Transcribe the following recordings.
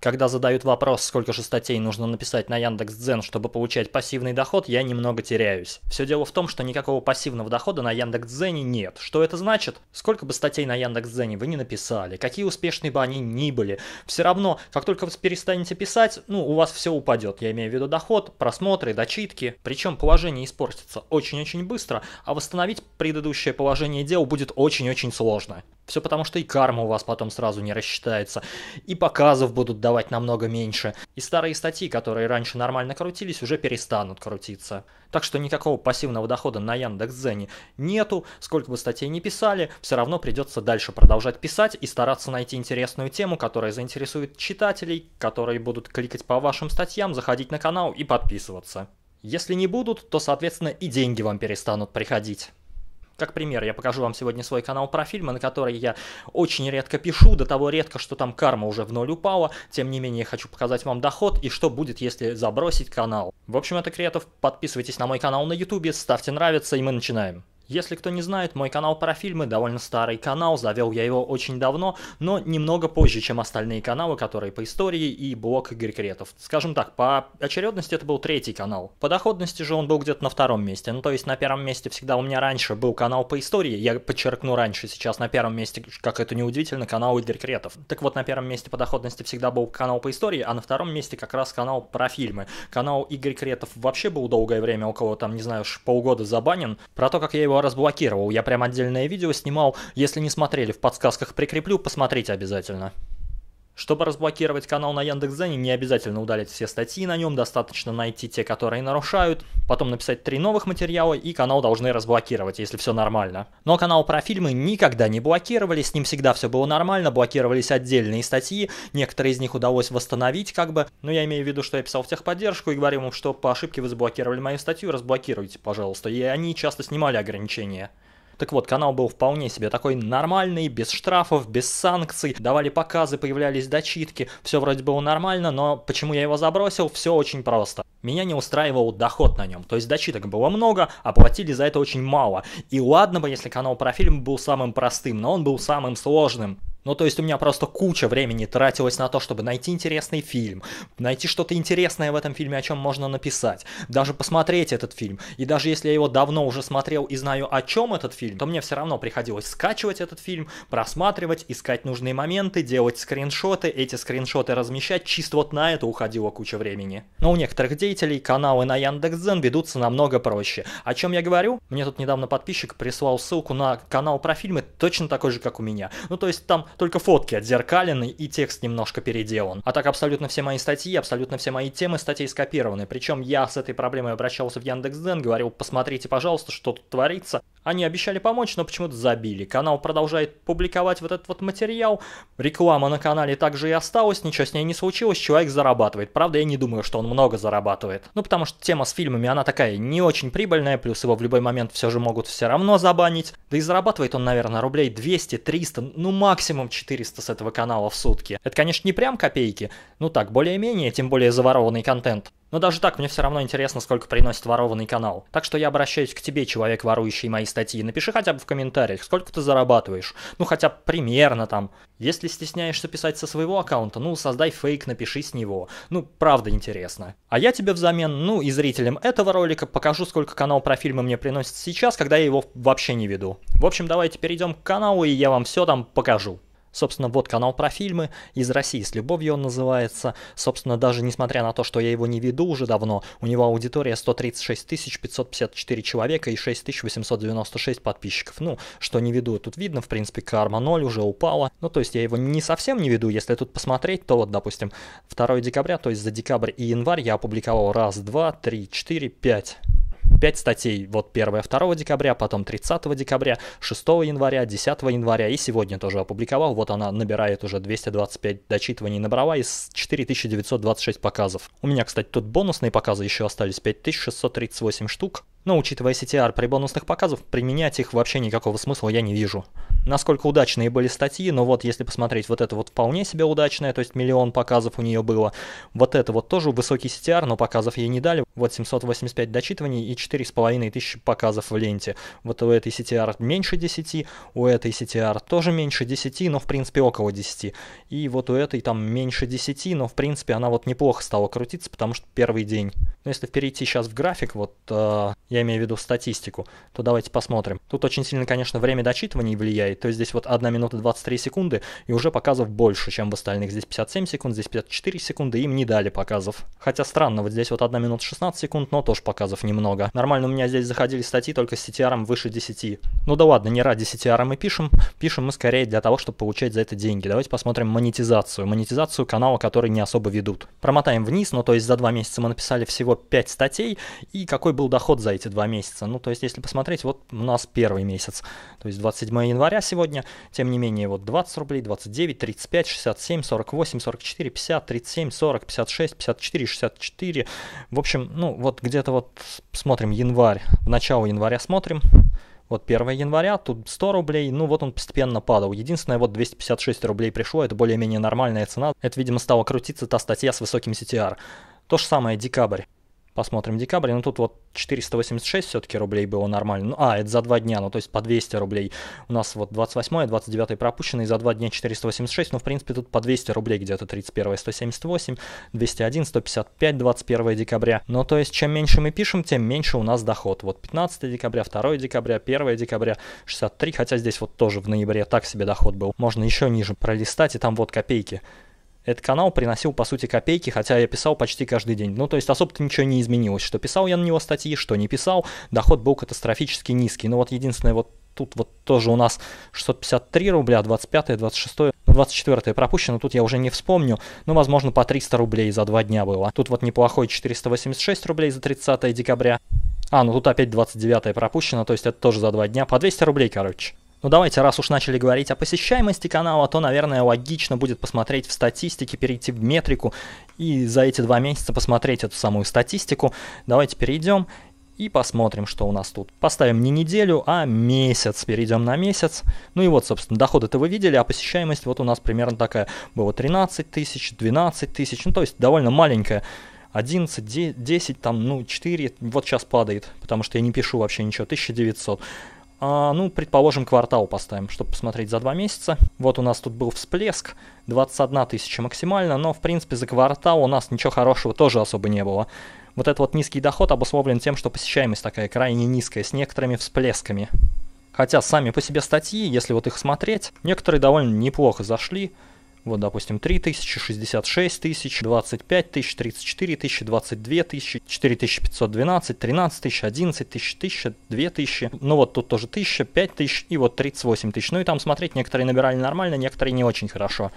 Когда задают вопрос, сколько же статей нужно написать на Яндекс.Дзен, чтобы получать пассивный доход, я немного теряюсь. Все дело в том, что никакого пассивного дохода на Яндекс.Дзене нет. Что это значит? Сколько бы статей на Яндекс.Дзене вы не написали, какие успешные бы они ни были, все равно, как только вы перестанете писать, ну, у вас все упадет. Я имею в виду доход, просмотры, дочитки. Причем положение испортится очень-очень быстро, а восстановить предыдущее положение дел будет очень-очень сложно. Все потому, что и карма у вас потом сразу не рассчитается, и показов будут давать намного меньше. И старые статьи, которые раньше нормально крутились, уже перестанут крутиться. Так что никакого пассивного дохода на Яндекс.Дзене нету, сколько бы статей не писали, все равно придется дальше продолжать писать и стараться найти интересную тему, которая заинтересует читателей, которые будут кликать по вашим статьям, заходить на канал и подписываться. Если не будут, то, соответственно, и деньги вам перестанут приходить. Как пример, я покажу вам сегодня свой канал про фильмы, на который я очень редко пишу, до того редко, что там карма уже в ноль упала. Тем не менее, я хочу показать вам доход и что будет, если забросить канал. В общем, это Креатов. Подписывайтесь на мой канал на YouTube, ставьте нравится, и мы начинаем. Если кто не знает, мой канал про фильмы довольно старый канал, завел я его очень давно, но немного позже, чем остальные каналы, которые по истории и блог Игорь Кретов. Скажем так, по очередности это был третий канал. По доходности же он был где-то на втором месте, ну то есть на первом месте всегда у меня раньше был канал по истории, я подчеркну раньше, сейчас на первом месте, как это неудивительно, канал Игорь Кретов. Так вот, на первом месте по доходности всегда был канал по истории, а на втором месте как раз канал про фильмы. Канал Игорь Кретов вообще был долгое время, около там, не знаю, полгода забанен. Про то, как я его его разблокировал. Я прям отдельное видео снимал. Если не смотрели, в подсказках прикреплю, посмотрите обязательно. Чтобы разблокировать канал на Яндекс.Дзене, не обязательно удалить все статьи на нем, достаточно найти те, которые нарушают, потом написать три новых материала, и канал должны разблокировать, если все нормально. Но канал про фильмы никогда не блокировали, с ним всегда все было нормально, блокировались отдельные статьи, некоторые из них удалось восстановить как бы, но я имею в виду, что я писал в техподдержку и говорил им, что по ошибке вы заблокировали мою статью, разблокируйте, пожалуйста, и они часто снимали ограничения. Так вот, канал был вполне себе такой нормальный, без штрафов, без санкций, давали показы, появлялись дочитки, все вроде было нормально, но почему я его забросил, все очень просто. Меня не устраивал доход на нем, то есть дочиток было много, а платили за это очень мало. И ладно бы, если канал про фильм был самым простым, но он был самым сложным. Ну, то есть у меня просто куча времени тратилось на то, чтобы найти интересный фильм, найти что-то интересное в этом фильме, о чем можно написать, даже посмотреть этот фильм. И даже если я его давно уже смотрел и знаю, о чем этот фильм, то мне все равно приходилось скачивать этот фильм, просматривать, искать нужные моменты, делать скриншоты, эти скриншоты размещать, чисто вот на это уходило куча времени. Но у некоторых деятелей каналы на Яндекс.Дзен ведутся намного проще. О чем я говорю? Мне тут недавно подписчик прислал ссылку на канал про фильмы, точно такой же, как у меня. Ну, то есть там только фотки отзеркалены и текст немножко переделан. А так абсолютно все мои статьи, абсолютно все мои темы статей скопированы. Причем я с этой проблемой обращался в Яндекс.Дзен, говорил, посмотрите, пожалуйста, что тут творится. Они обещали помочь, но почему-то забили. Канал продолжает публиковать вот этот вот материал. Реклама на канале также и осталась, ничего с ней не случилось, человек зарабатывает. Правда, я не думаю, что он много зарабатывает. Ну, потому что тема с фильмами, она такая не очень прибыльная, плюс его в любой момент все же могут все равно забанить. Да и зарабатывает он, наверное, рублей 200-300, ну максимум максимум 400 с этого канала в сутки. Это, конечно, не прям копейки, ну так, более-менее, тем более заворованный контент. Но даже так мне все равно интересно, сколько приносит ворованный канал. Так что я обращаюсь к тебе, человек, ворующий мои статьи. Напиши хотя бы в комментариях, сколько ты зарабатываешь. Ну хотя бы примерно там. Если стесняешься писать со своего аккаунта, ну создай фейк, напиши с него. Ну, правда интересно. А я тебе взамен, ну и зрителям этого ролика покажу, сколько канал про фильмы мне приносит сейчас, когда я его вообще не веду. В общем, давайте перейдем к каналу, и я вам все там покажу. Собственно, вот канал про фильмы, из России с любовью он называется. Собственно, даже несмотря на то, что я его не веду уже давно, у него аудитория 136 554 человека и 6896 подписчиков. Ну, что не веду, тут видно, в принципе, карма 0 уже упала. Ну, то есть я его не совсем не веду, если тут посмотреть, то вот, допустим, 2 декабря, то есть за декабрь и январь я опубликовал раз, два, три, четыре, пять 5 статей вот 1-2 декабря, потом 30 декабря, 6 января, 10 января и сегодня тоже опубликовал. Вот она набирает уже 225 дочитываний набрала из 4926 показов. У меня, кстати, тут бонусные показы еще остались 5638 штук. Но учитывая CTR при бонусных показов, применять их вообще никакого смысла я не вижу. Насколько удачные были статьи, но вот если посмотреть, вот это вот вполне себе удачная, то есть миллион показов у нее было. Вот это вот тоже высокий CTR, но показов ей не дали. Вот 785 дочитываний и 4,5 тысячи показов в ленте. Вот у этой CTR меньше 10, у этой CTR тоже меньше 10, но в принципе около 10. И вот у этой там меньше 10, но в принципе она вот неплохо стала крутиться, потому что первый день. Но если перейти сейчас в график, вот э, я имею в виду статистику, то давайте посмотрим. Тут очень сильно, конечно, время дочитывания влияет. То есть здесь вот 1 минута 23 секунды и уже показов больше, чем в остальных. Здесь 57 секунд, здесь 54 секунды, им не дали показов. Хотя странно, вот здесь вот 1 минута 16 секунд, но тоже показов немного. Нормально у меня здесь заходили статьи только с CTR выше 10. Ну да ладно, не ради CTR мы пишем. Пишем мы скорее для того, чтобы получать за это деньги. Давайте посмотрим монетизацию. Монетизацию канала, который не особо ведут. Промотаем вниз, но ну то есть за 2 месяца мы написали всего топ-5 статей и какой был доход за эти два месяца. Ну, то есть, если посмотреть, вот у нас первый месяц, то есть 27 января сегодня, тем не менее, вот 20 рублей, 29, 35, 67, 48, 44, 50, 37, 40, 56, 54, 64. В общем, ну, вот где-то вот смотрим январь, в начало января смотрим, вот 1 января, тут 100 рублей, ну вот он постепенно падал. Единственное, вот 256 рублей пришло, это более-менее нормальная цена. Это, видимо, стало крутиться та статья с высоким CTR. То же самое декабрь. Посмотрим декабрь. Ну, тут вот 486 все-таки рублей было нормально. Ну, а, это за два дня, ну, то есть по 200 рублей. У нас вот 28 и 29 пропущены, и за два дня 486. но ну, в принципе, тут по 200 рублей где-то 31 178, 201, 155, 21 декабря. Ну, то есть, чем меньше мы пишем, тем меньше у нас доход. Вот 15 декабря, 2 декабря, 1 декабря, 63, хотя здесь вот тоже в ноябре так себе доход был. Можно еще ниже пролистать, и там вот копейки этот канал приносил, по сути, копейки, хотя я писал почти каждый день. Ну, то есть особо-то ничего не изменилось, что писал я на него статьи, что не писал, доход был катастрофически низкий. Ну, вот единственное, вот тут вот тоже у нас 653 рубля, 25, 26, 24 пропущено, тут я уже не вспомню, но, ну, возможно, по 300 рублей за два дня было. Тут вот неплохой 486 рублей за 30 декабря. А, ну тут опять 29 пропущено, то есть это тоже за два дня, по 200 рублей, короче. Ну давайте, раз уж начали говорить о посещаемости канала, то, наверное, логично будет посмотреть в статистике, перейти в метрику и за эти два месяца посмотреть эту самую статистику. Давайте перейдем и посмотрим, что у нас тут. Поставим не неделю, а месяц. Перейдем на месяц. Ну и вот, собственно, доходы-то вы видели, а посещаемость вот у нас примерно такая. Было 13 тысяч, 12 тысяч, ну то есть довольно маленькая. 11, 10, там, ну, 4, вот сейчас падает, потому что я не пишу вообще ничего, 1900. А, ну, предположим, квартал поставим, чтобы посмотреть за два месяца. Вот у нас тут был всплеск, 21 тысяча максимально, но, в принципе, за квартал у нас ничего хорошего тоже особо не было. Вот этот вот низкий доход обусловлен тем, что посещаемость такая крайне низкая, с некоторыми всплесками. Хотя сами по себе статьи, если вот их смотреть, некоторые довольно неплохо зашли. Вот, допустим, 3 тысячи, 66 тысяч, 25 тысяч, 34 тысячи, 22 тысячи, 4512, 13 тысяч, 11 тысяч, 1000, 2 тысячи. Ну вот тут тоже 1000, 5 тысяч и вот 38 тысяч. Ну и там смотреть, некоторые набирали нормально, некоторые не очень хорошо.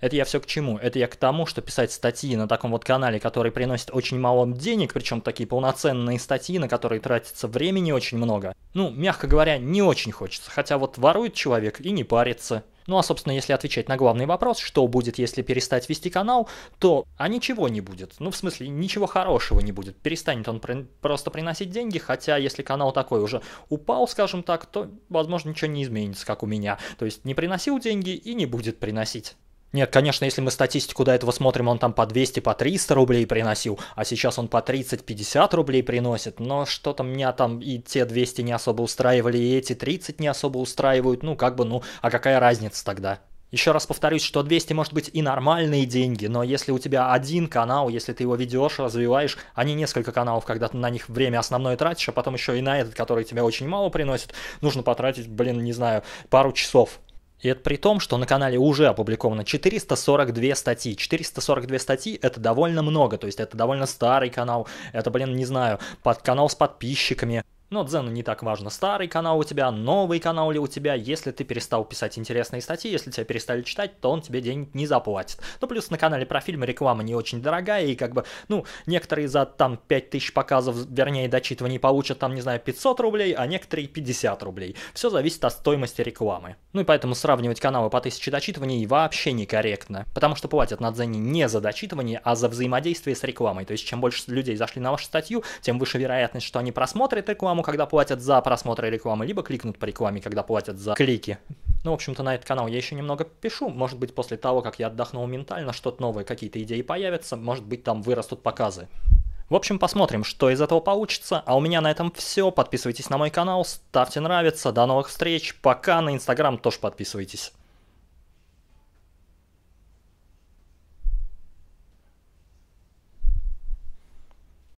Это я все к чему? Это я к тому, что писать статьи на таком вот канале, который приносит очень мало денег, причем такие полноценные статьи, на которые тратится времени очень много. Ну, мягко говоря, не очень хочется, хотя вот ворует человек и не парится. Ну а, собственно, если отвечать на главный вопрос, что будет, если перестать вести канал, то а ничего не будет. Ну, в смысле, ничего хорошего не будет. Перестанет он при... просто приносить деньги, хотя если канал такой уже упал, скажем так, то, возможно, ничего не изменится, как у меня. То есть не приносил деньги и не будет приносить. Нет, конечно, если мы статистику до этого смотрим, он там по 200, по 300 рублей приносил, а сейчас он по 30-50 рублей приносит, но что-то меня там и те 200 не особо устраивали, и эти 30 не особо устраивают, ну как бы, ну, а какая разница тогда? Еще раз повторюсь, что 200 может быть и нормальные деньги, но если у тебя один канал, если ты его ведешь, развиваешь, а не несколько каналов, когда ты на них время основное тратишь, а потом еще и на этот, который тебя очень мало приносит, нужно потратить, блин, не знаю, пару часов и это при том, что на канале уже опубликовано 442 статьи. 442 статьи это довольно много, то есть это довольно старый канал, это, блин, не знаю, под канал с подписчиками. Но дзену не так важно, старый канал у тебя, новый канал ли у тебя. Если ты перестал писать интересные статьи, если тебя перестали читать, то он тебе денег не заплатит. Ну, плюс на канале про фильмы реклама не очень дорогая, и как бы, ну, некоторые за там 5000 показов, вернее, дочитываний получат там, не знаю, 500 рублей, а некоторые 50 рублей. Все зависит от стоимости рекламы. Ну и поэтому сравнивать каналы по 1000 дочитываний вообще некорректно, потому что платят на дзене не за дочитывание, а за взаимодействие с рекламой. То есть, чем больше людей зашли на вашу статью, тем выше вероятность, что они просмотрят рекламу, рекламу, когда платят за просмотры рекламы, либо кликнут по рекламе, когда платят за клики. Ну, в общем-то, на этот канал я еще немного пишу. Может быть, после того, как я отдохнул ментально, что-то новое, какие-то идеи появятся, может быть, там вырастут показы. В общем, посмотрим, что из этого получится. А у меня на этом все. Подписывайтесь на мой канал, ставьте нравится. До новых встреч. Пока на Инстаграм тоже подписывайтесь.